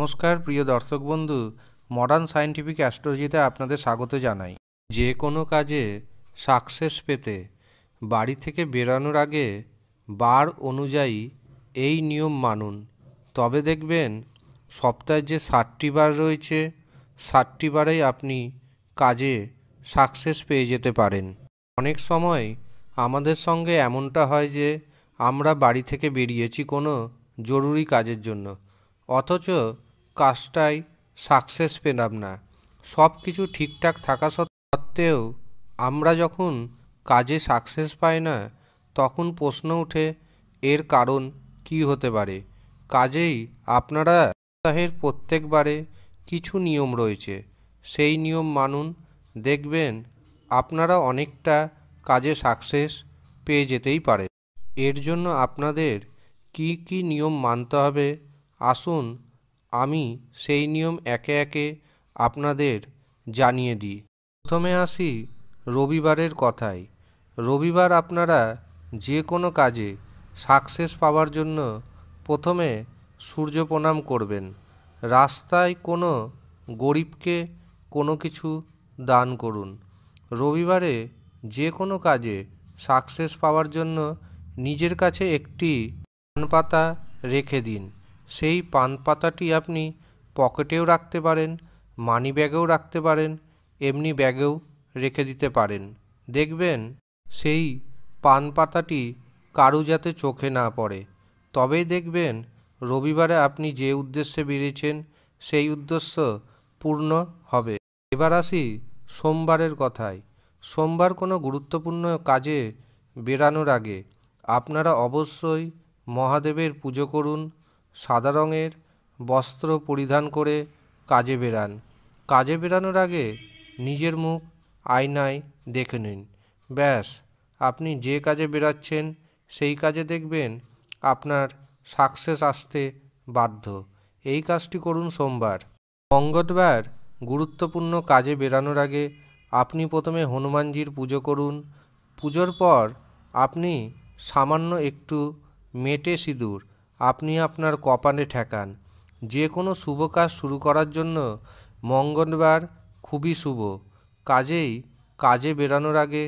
নমস্কার প্রিয় দর্শক বন্ধু মডার্ন সায়েন্টিফিক অ্যাস্ট্রোলজিতে আপনাদের স্বাগত জানাই যে কোনো কাজে সাকসেস পেতে বাড়ি থেকে বেরানোর আগে বার অনুযায়ী এই নিয়ম মানুন তবে দেখবেন সপ্তাহে যে ষাটটি বার রয়েছে ষাটটি বারেই আপনি কাজে সাকসেস পেয়ে যেতে পারেন অনেক সময় আমাদের সঙ্গে এমনটা হয় যে আমরা বাড়ি থেকে বেরিয়েছি কোনো জরুরি কাজের জন্য অথচ কাজটায় সাকসেস পেলাম না সব কিছু ঠিকঠাক থাকা সত্ত্বেও আমরা যখন কাজে সাকসেস পাই না তখন প্রশ্ন ওঠে এর কারণ কী হতে পারে কাজেই আপনারা সপ্তাহের প্রত্যেকবারে কিছু নিয়ম রয়েছে সেই নিয়ম মানুন দেখবেন আপনারা অনেকটা কাজে সাকসেস পেয়ে যেতেই পারে এর জন্য আপনাদের কি কি নিয়ম মানতে হবে আসুন আমি সেই নিয়ম একে একে আপনাদের জানিয়ে দিই প্রথমে আসি রবিবারের কথায় রবিবার আপনারা যে কোনো কাজে সাকসেস পাওয়ার জন্য প্রথমে সূর্য প্রণাম করবেন রাস্তায় কোনো গরিবকে কোনো কিছু দান করুন রবিবারে যে কোনো কাজে সাকসেস পাওয়ার জন্য নিজের কাছে একটি পাতা রেখে দিন সেই পান পাতাটি আপনি পকেটেও রাখতে পারেন মানি ব্যাগেও রাখতে পারেন এমনি ব্যাগেও রেখে দিতে পারেন দেখবেন সেই পান পাতাটি কারু যাতে চোখে না পড়ে তবেই দেখবেন রবিবারে আপনি যে উদ্দেশ্যে বেরিয়েছেন সেই উদ্দেশ্য পূর্ণ হবে এবার আসি সোমবারের কথায় সোমবার কোনো গুরুত্বপূর্ণ কাজে বেরানোর আগে আপনারা অবশ্যই মহাদেবের পুজো করুন সাদা রঙের বস্ত্র পরিধান করে কাজে বেরান কাজে বেরানোর আগে নিজের মুখ আয়নায় দেখে নিন ব্যাস আপনি যে কাজে বেরাচ্ছেন সেই কাজে দেখবেন আপনার সাকসেস আসতে বাধ্য এই কাজটি করুন সোমবার মঙ্গলবার গুরুত্বপূর্ণ কাজে বেরানোর আগে আপনি প্রথমে হনুমানজির পুজো করুন পুজোর পর আপনি সামান্য একটু মেটে সিঁদুর আপনি আপনার কপালে ঠেকান যে কোনো শুভ কাজ শুরু করার জন্য মঙ্গলবার খুবই শুভ কাজেই কাজে বেরানোর আগে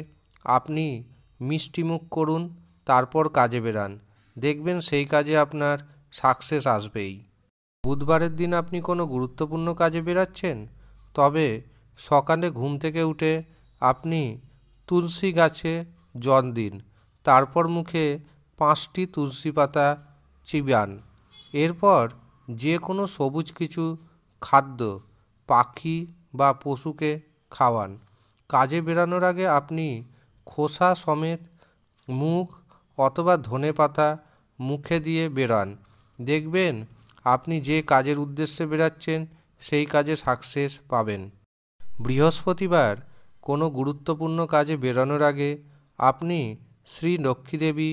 আপনি মিষ্টিমুখ করুন তারপর কাজে বেরান দেখবেন সেই কাজে আপনার সাকসেস আসবেই বুধবারের দিন আপনি কোনো গুরুত্বপূর্ণ কাজে বেরাচ্ছেন তবে সকালে ঘুম থেকে উঠে আপনি তুলসী গাছে জল দিন তারপর মুখে পাঁচটি তুলসী পাতা চিবান এরপর যে কোনো সবুজ কিছু খাদ্য পাখি বা পশুকে খাওয়ান কাজে বেরানোর আগে আপনি খোসা সমেত মুখ অথবা ধনেপাতা মুখে দিয়ে বেরান দেখবেন আপনি যে কাজের উদ্দেশ্যে বেরাচ্ছেন সেই কাজে সাকসেস পাবেন বৃহস্পতিবার কোনো গুরুত্বপূর্ণ কাজে বেরানোর আগে আপনি শ্রী লক্ষ্মীদেবী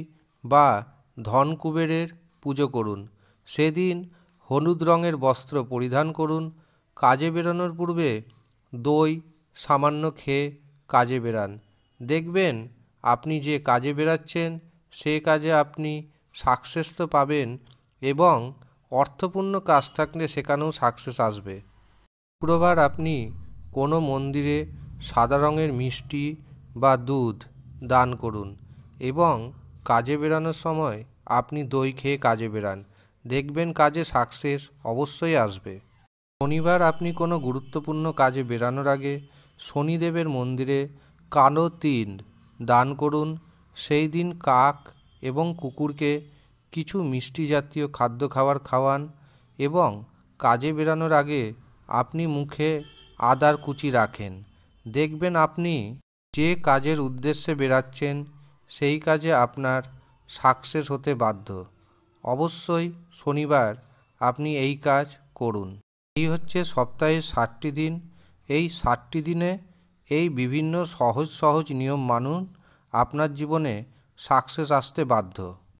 বা ধনকুবেরের পুজো করুন সেদিন হলুদ রঙের বস্ত্র পরিধান করুন কাজে বেরোনোর পূর্বে দই সামান্য খেয়ে কাজে বেরান দেখবেন আপনি যে কাজে বেরাচ্ছেন সে কাজে আপনি সাকসেস তো পাবেন এবং অর্থপূর্ণ কাজ থাকলে সেখানেও সাকসেস আসবে শুক্রবার আপনি কোনো মন্দিরে সাদা রঙের মিষ্টি বা দুধ দান করুন এবং কাজে বেরানোর সময় আপনি দই খেয়ে কাজে বেরান দেখবেন কাজে সাকসেস অবশ্যই আসবে শনিবার আপনি কোনো গুরুত্বপূর্ণ কাজে বেরানোর আগে শনিদেবের মন্দিরে কালো তিন দান করুন সেই দিন কাক এবং কুকুরকে কিছু মিষ্টি জাতীয় খাদ্য খাবার খাওয়ান এবং কাজে বেরানোর আগে আপনি মুখে আদার কুচি রাখেন দেখবেন আপনি যে কাজের উদ্দেশ্যে বেরাচ্ছেন সেই কাজে আপনার সাকসেস হতে বাধ্য অবশ্যই শনিবার আপনি এই কাজ করুন এই হচ্ছে সপ্তাহের ষাটটি দিন এই ষাটটি দিনে এই বিভিন্ন সহজ সহজ নিয়ম মানুন আপনার জীবনে সাকসেস আসতে বাধ্য